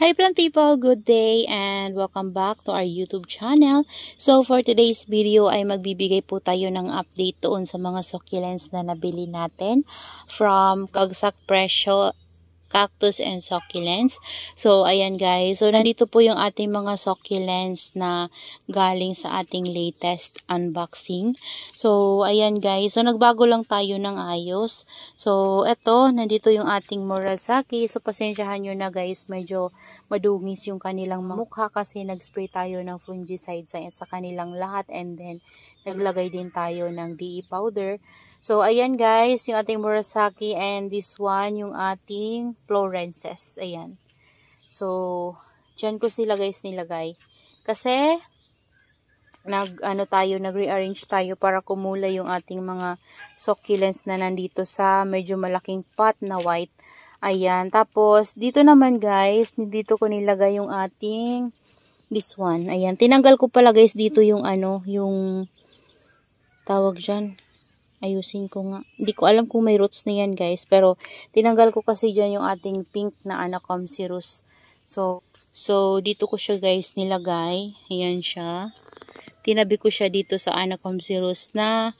Hi plant people, good day and welcome back to our YouTube channel. So for today's video ay magbibigay po tayo ng update doon sa mga succulents na nabili natin from Kagsak Presyo cactus and succulents. So, ayan guys. So, nandito po yung ating mga succulents na galing sa ating latest unboxing. So, ayan guys. So, nagbago lang tayo ng ayos. So, eto, nandito yung ating Murasaki. So, pasensyahan nyo na guys. Medyo madungis yung kanilang mukha kasi nag-spray tayo ng fungicide sa, sa kanilang lahat and then naglagay din tayo ng DE powder. So, ayan guys, yung ating Murasaki and this one, yung ating Florences. Ayan. So, dyan ko sila guys nilagay. Kasi, nag, ano tayo, nag-rearrange tayo para kumula yung ating mga succulents na nandito sa medyo malaking pot na white. Ayan. Tapos, dito naman guys, dito ko nilagay yung ating this one. Ayan. Tinanggal ko pala guys dito yung ano, yung tawag dyan ayusin ko nga. Hindi ko alam kung may roots na yan guys, pero tinanggal ko kasi dyan yung ating pink na Anacom Cirrus. So, so dito ko siya guys nilagay. Ayan siya. Tinabi ko siya dito sa Anacom Cirrus na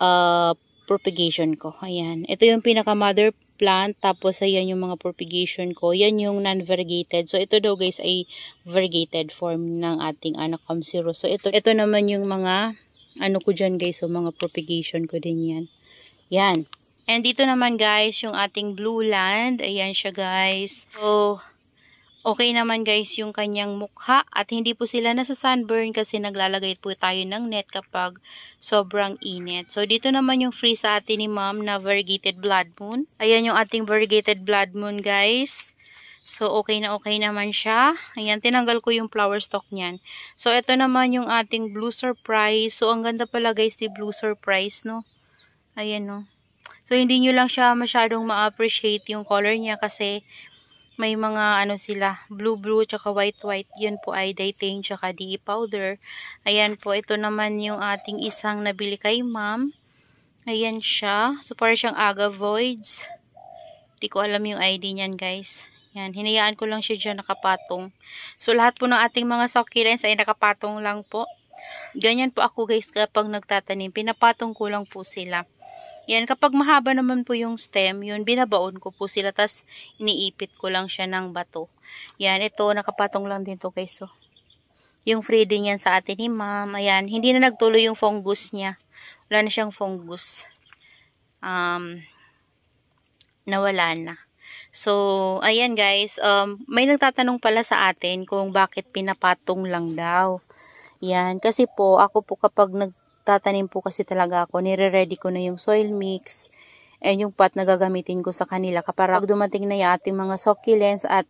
uh, propagation ko. Ayan. Ito yung pinaka mother plant. Tapos, ayan yung mga propagation ko. Yan yung non-variegated. So, ito daw guys ay variegated form ng ating Anacom Cirrus. So, ito, ito naman yung mga ano ko dyan guys, so mga propagation ko din yan. Yan. And dito naman guys, yung ating blue land. Ayan siya guys. So, okay naman guys yung kanyang mukha. At hindi po sila nasa sunburn kasi naglalagay po tayo ng net kapag sobrang init. So, dito naman yung free sa atin ni ma'am na variegated blood moon. Ayan yung ating variegated blood moon guys. So, okay na okay naman siya. Ayan, tinanggal ko yung flower stalk niyan. So, ito naman yung ating blue surprise. So, ang ganda pala guys ni blue surprise, no? Ayan, no? So, hindi nyo lang siya masyadong ma-appreciate yung color niya kasi may mga ano sila, blue-blue tsaka white-white. Yun po ay dating tsaka DE powder. Ayan po, ito naman yung ating isang nabili kay ma'am. Ayan siya. So, parang siyang voids. Hindi ko alam yung ID niyan, guys. Yan, hinayaan ko lang siya dyan nakapatong. So, lahat po ng ating mga succulents ay nakapatong lang po. Ganyan po ako guys kapag nagtatanim, pinapatong ko lang po sila. Yan, kapag mahaba naman po yung stem, yun, binabaon ko po sila, Tapos, iniipit ko lang siya ng bato. Yan, ito, nakapatong lang din to guys, so. Oh. Yung free din yan sa atin ni ma'am. Ayan, hindi na nagtuloy yung fungus niya. Wala na siyang fungus. Um, nawala na. So, ayan guys, um, may nagtatanong pala sa atin kung bakit pinapatong lang daw. Yan, kasi po, ako po kapag nagtatanim po kasi talaga ako, nire-ready ko na yung soil mix and yung pot na gagamitin ko sa kanila kapag dumating na yung ating mga succulents at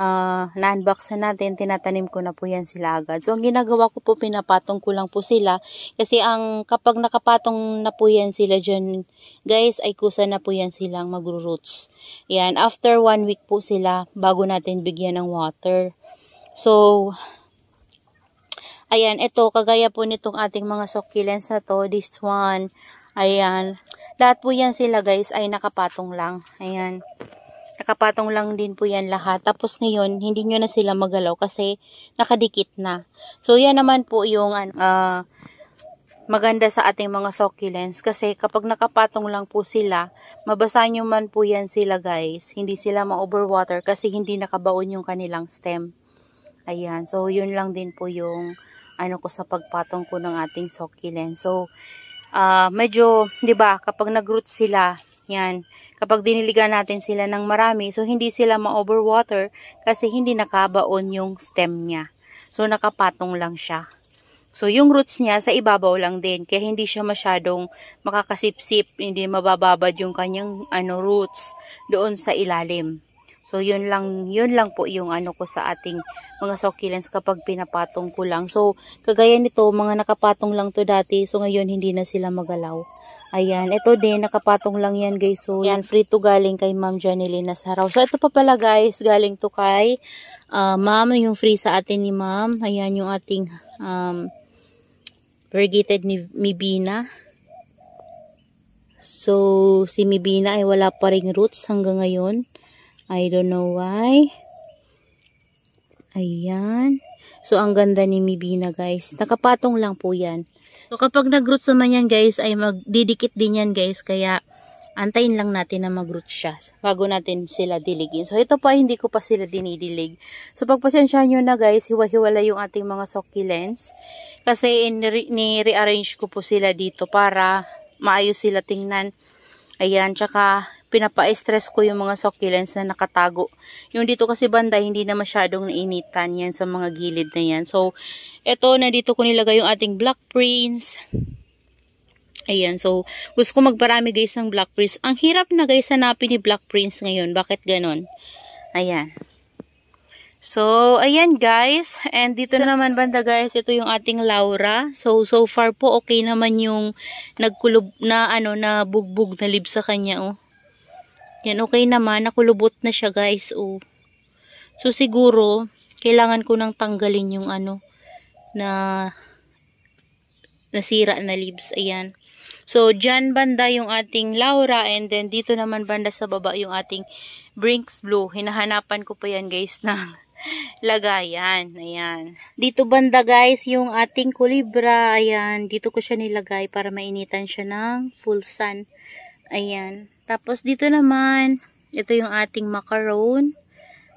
uh, na-unboxan natin, tinatanim ko na po yan sila agad. So, ang ginagawa ko po, pinapatong ko lang po sila. Kasi ang kapag nakapatong na po yan sila dyan, guys, ay kusa na po yan silang magro-roots. Yan, after one week po sila, bago natin bigyan ng water. So, Ayan, ito, kagaya po nitong ating mga succulents na to, this one, ayan, lahat po yan sila guys ay nakapatong lang, ayan. Nakapatong lang din po yan lahat. Tapos ngayon, hindi nyo na sila magalaw kasi nakadikit na. So, yan naman po yung uh, maganda sa ating mga succulents kasi kapag nakapatong lang po sila, mabasa nyo man po yan sila guys. Hindi sila ma-overwater kasi hindi nakabaon yung kanilang stem. Ayan. So, yun lang din po yung ano ko sa pagpatong ko ng ating succulent. So, uh, medyo, 'di ba, kapag nagroot sila, 'yan, Kapag diniligan natin sila ng marami, so hindi sila ma-overwater kasi hindi nakabaon yung stem niya. So nakapatong lang siya. So, yung roots niya sa ibabaw lang din. Kaya hindi siya masyadong makakasipsip, hindi mabababad yung kanyang ano, roots doon sa ilalim. So yun lang, yun lang po yung ano ko sa ating mga succulents kapag pinapatong ko lang. So kagaya nito, mga nakapatong lang to dati. So ngayon hindi na sila magalaw. Ayan, ito din, nakapatong lang yan guys. So yan, free to galing kay Ma'am Janeline Nasaraw. So ito pa pala guys, galing to kay uh, Ma'am, yung free sa atin ni Ma'am. Ayan yung ating um, vergated ni Mibina. So, si Mibina ay wala pa rin roots hanggang ngayon. I don't know why. Ayan. So, ang ganda ni Mibina, guys. Nakapatong lang po yan. So, kapag nag-root naman yan, guys, ay magdidikit din yan, guys. Kaya, antayin lang natin na mag-root siya bago natin sila diligin. So, ito pa, hindi ko pa sila dinidilig. So, pagpasensyahan nyo na guys, hiwa-hiwala yung ating mga succulents. Kasi, ni-rearrange ko po sila dito para maayos sila tingnan. Ayan, tsaka pinapa-stress ko yung mga succulents na nakatago. Yung dito kasi banda, hindi na masyadong nainitan yan sa mga gilid na yan. So, eto, nandito ko nilagay yung ating black prince. Ayan, so, gusto ko magparami guys ng black prince. Ang hirap na guys hanapin ni black prince ngayon. Bakit ganon? Ayan. So, ayan guys. And dito naman banda guys, ito yung ating Laura. So, so far po okay naman yung nagkulob na ano na bugbog na lib sa kanya oh. Yan, okay naman. Nakulubot na siya, guys. Oh. So, siguro, kailangan ko nang tanggalin yung ano, na nasira na leaves. Ayan. So, dyan banda yung ating Laura and then dito naman banda sa baba yung ating Brinks Blue. Hinahanapan ko pa yan guys ng lagayan. Ayan. Dito banda guys yung ating Colibra. Ayan. Dito ko siya nilagay para mainitan siya ng full sun. Ayan. Tapos dito naman, ito yung ating macaron.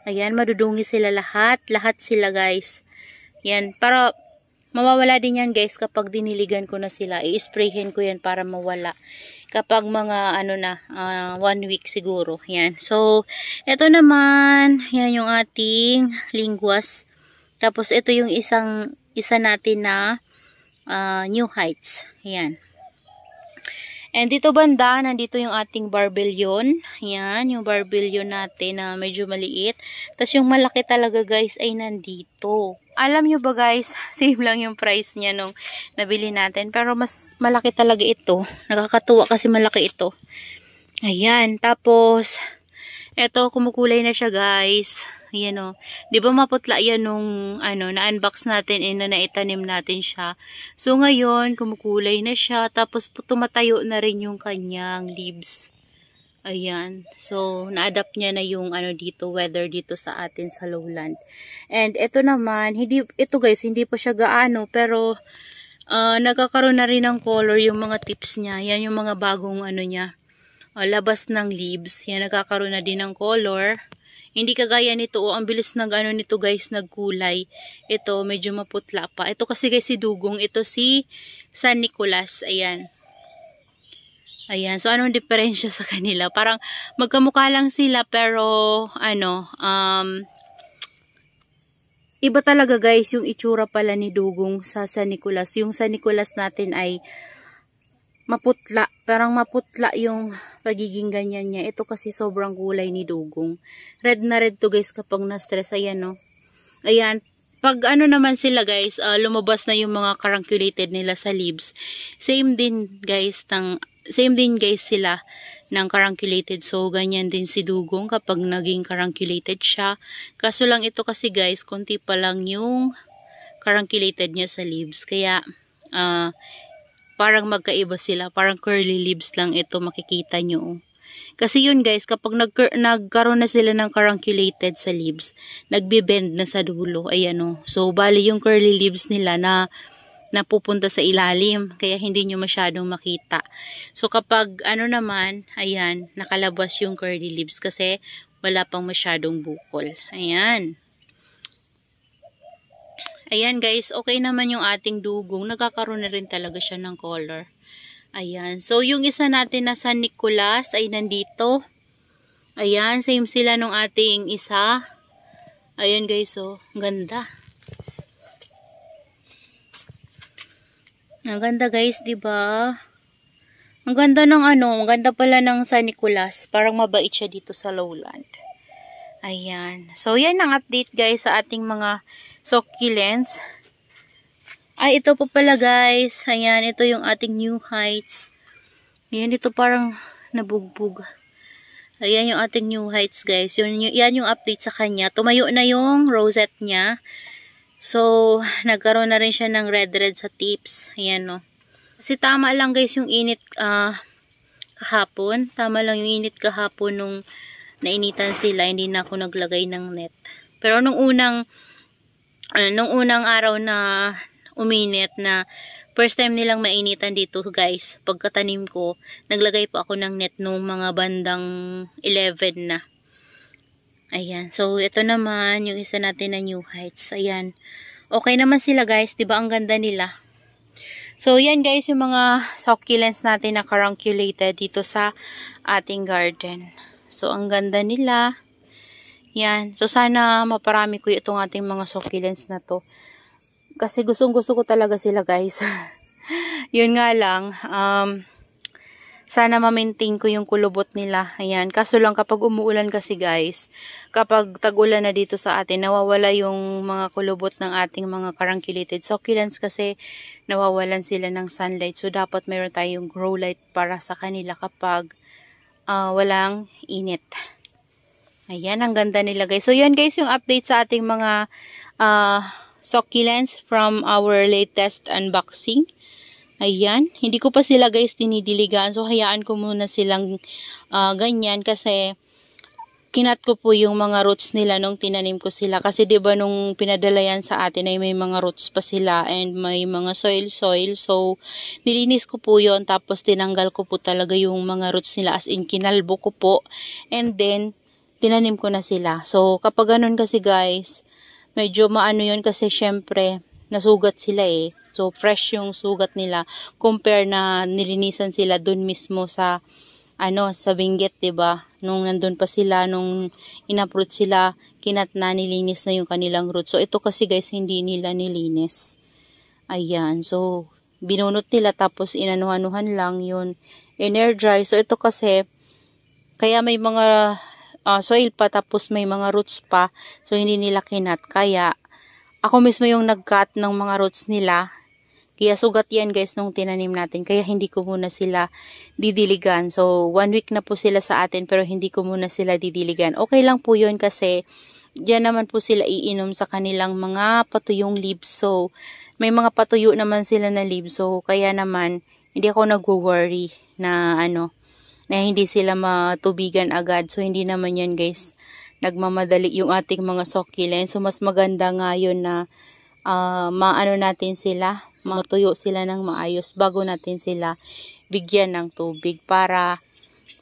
Ayan, madudungi sila lahat. Lahat sila guys. Yan, para mawawala din yan guys kapag diniligan ko na sila. I-sprayhin ko yan para mawala. Kapag mga ano na, uh, one week siguro. Yan, so ito naman, yan yung ating lingwas. Tapos ito yung isang, isa natin na uh, new heights. Yan. And dito banda, nandito yung ating barbellion. Yan, yung barbellion natin na medyo maliit. Tapos yung malaki talaga guys ay nandito. Alam nyo ba guys, same lang yung price niya nung nabili natin. Pero mas malaki talaga ito. Nakakatuwa kasi malaki ito. Ayan, tapos Eto, kumukulay na siya guys. Ayan o. Oh. Di ba maputla yan nung ano, na-unbox natin and na naitanim natin siya. So ngayon, kumukulay na siya. Tapos tumatayo na rin yung kanyang leaves. Ayan. So, na-adapt niya na yung ano dito, weather dito sa atin sa lowland. And ito naman, hindi ito guys, hindi pa siya gaano pero uh, nagkakaroon na rin ng color yung mga tips niya. Yan yung mga bagong ano niya uh, labas ng leaves. Yan, nagkakaroon na din ng color. Hindi kagaya nito, O, oh, ang bilis ng ano nito guys, nagkulay. Ito, medyo maputla pa. Ito kasi guys si Dugong, ito si San Nicolas. Ayan. Ayan, so anong diferensya sa kanila? Parang magkamukha lang sila pero ano, um, iba talaga guys yung itsura pala ni Dugong sa San Nicolas. Yung San Nicolas natin ay maputla. Parang maputla yung pagiging ganyan niya. Ito kasi sobrang gulay ni Dugong. Red na red to guys kapag na-stress. Ayan Oh. Ayan. Pag ano naman sila guys, uh, lumabas na yung mga carunculated nila sa leaves. Same din guys, ng, same din guys sila ng carunculated. So, ganyan din si Dugong kapag naging carunculated siya. Kaso lang ito kasi guys, konti pa lang yung carunculated niya sa leaves. Kaya, uh, parang magkaiba sila. Parang curly leaves lang ito makikita nyo. Kasi yun guys, kapag nag nagkaroon na sila ng carunculated sa leaves, nagbibend na sa dulo. Ayan o. Oh. So, bali yung curly leaves nila na napupunta sa ilalim. Kaya hindi nyo masyadong makita. So, kapag ano naman, ayan, nakalabas yung curly leaves kasi wala pang masyadong bukol. Ayan. Ayan guys, okay naman yung ating dugong. Nagkakaroon na rin talaga siya ng color. Ayan. So, yung isa natin na San Nicolas ay nandito. Ayan, same sila nung ating isa. Ayan guys, oh. Ang ganda. Ang ganda guys, ba? Diba? Ang ganda ng ano, ang ganda pala ng San Nicolas. Parang mabait siya dito sa lowland. Ayan. So, yan ang update guys sa ating mga succulents. Ay, ito po pala guys. Ayan, ito yung ating new heights. Ayan, ito parang nabugbog. Ayan yung ating new heights guys. Yun, yan yung update sa kanya. Tumayo na yung rosette niya. So, nagkaroon na rin siya ng red-red sa tips. Ayan, no. Kasi tama lang guys yung init uh, kahapon. Tama lang yung init kahapon nung nainitan sila. Hindi na ako naglagay ng net. Pero nung unang ano, nung unang araw na uminit na first time nilang mainitan dito guys pagkatanim ko naglagay po ako ng net nung mga bandang 11 na ayan so ito naman yung isa natin na new heights ayan okay naman sila guys diba ang ganda nila so yan guys yung mga succulents natin na carunculated dito sa ating garden so ang ganda nila yan. So, sana maparami ko itong ating mga succulents na to. Kasi gustong gusto ko talaga sila guys. Yun nga lang. Um, sana ma-maintain ko yung kulubot nila. Ayan. Kaso lang kapag umuulan kasi guys, kapag tag-ulan na dito sa atin, nawawala yung mga kulubot ng ating mga karangkilited succulents kasi nawawalan sila ng sunlight. So, dapat mayroon tayong grow light para sa kanila kapag uh, walang init. Ayan, ang ganda nila guys. So, yan guys yung update sa ating mga uh, succulents from our latest unboxing. Ayan, hindi ko pa sila guys dinidiligan. So, hayaan ko muna silang uh, ganyan kasi kinat ko po yung mga roots nila nung tinanim ko sila. Kasi ba diba, nung pinadala yan sa atin ay may mga roots pa sila and may mga soil-soil. So, nilinis ko po yon Tapos, tinanggal ko po talaga yung mga roots nila as in kinalbo ko po. And then, tinanim ko na sila. So, kapag ganun kasi guys, medyo maano yun kasi syempre, nasugat sila eh. So, fresh yung sugat nila compare na nilinisan sila dun mismo sa ano, sa Benguet, 'di ba? Nung nandun pa sila, nung inaproot sila, kinat na nilinis na yung kanilang root. So ito kasi guys, hindi nila nilinis. Ayan. So binunot nila tapos inanuhanuhan lang yun. air dry. So ito kasi kaya may mga uh, soil pa tapos may mga roots pa so hindi nila kinat kaya ako mismo yung nagkat ng mga roots nila kaya sugat yan guys nung tinanim natin kaya hindi ko muna sila didiligan so one week na po sila sa atin pero hindi ko muna sila didiligan okay lang po yun kasi Diyan naman po sila iinom sa kanilang mga patuyong leaves. So, may mga patuyo naman sila na leaves. So, kaya naman, hindi ako nagwo-worry na ano, na hindi sila matubigan agad. So, hindi naman yan guys nagmamadali yung ating mga succulent. So, mas maganda nga yun na uh, maano natin sila, matuyo sila ng maayos bago natin sila bigyan ng tubig para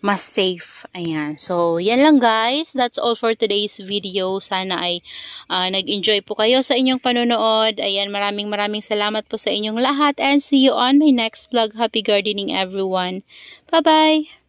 mas safe. Ayan. So, yan lang guys. That's all for today's video. Sana ay uh, nag-enjoy po kayo sa inyong panonood. Ayan, maraming maraming salamat po sa inyong lahat and see you on my next vlog. Happy gardening everyone. Bye-bye!